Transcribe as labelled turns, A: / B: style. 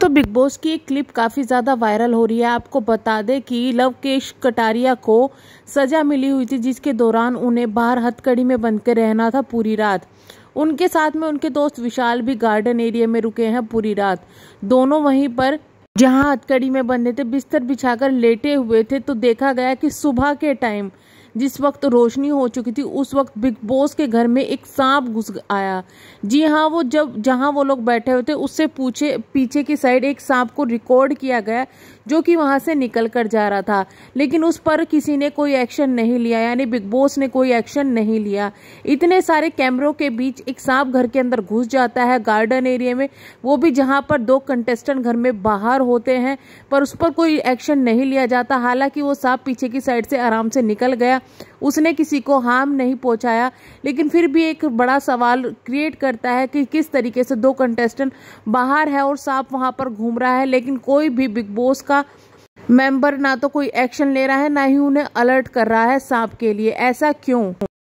A: तो big boss की एक क्लिप काफ़ी ज़्यादा वायरल हो रही है आपको बता दें कि लवकेश कटारिया को सज़ा मिली हुई थी जिसके दौरान उन्हें बाहर हथकड़ी में बंद कर रहना था पूरी रात उनके साथ में उनके दोस्त विशाल भी गार्डन एरिया में रुके हैं पूरी रात दोनों वहीं पर जहां हथकड़ी में बंधे थे बिस्तर बिछाकर लेटे हुए थे तो देखा गया कि सुबह के टाइम जिस वक्त रोशनी हो चुकी थी उस वक्त बिग बॉस के घर में एक सांप घुस आया जी हाँ वो जब जहाँ वो लोग बैठे हुए थे उससे पूछे पीछे की साइड एक सांप को रिकॉर्ड किया गया जो कि वहाँ से निकल कर जा रहा था लेकिन उस पर किसी ने कोई एक्शन नहीं लिया यानी बिग बॉस ने कोई एक्शन नहीं लिया इतने सारे कैमरों के बीच एक सांप घर के अंदर घुस जाता है गार्डन एरिया में वो भी जहाँ पर दो कंटेस्टेंट घर में बाहर होते हैं पर उस पर कोई एक्शन नहीं लिया जाता हालांकि वो सांप पीछे की साइड से आराम से निकल गया उसने किसी को हार्म नहीं पहुंचाया लेकिन फिर भी एक बड़ा सवाल क्रिएट करता है कि किस तरीके से दो कंटेस्टेंट बाहर है और सांप वहां पर घूम रहा है लेकिन कोई भी बिग बॉस का मेंबर ना तो कोई एक्शन ले रहा है ना ही उन्हें अलर्ट कर रहा है सांप के लिए ऐसा क्यों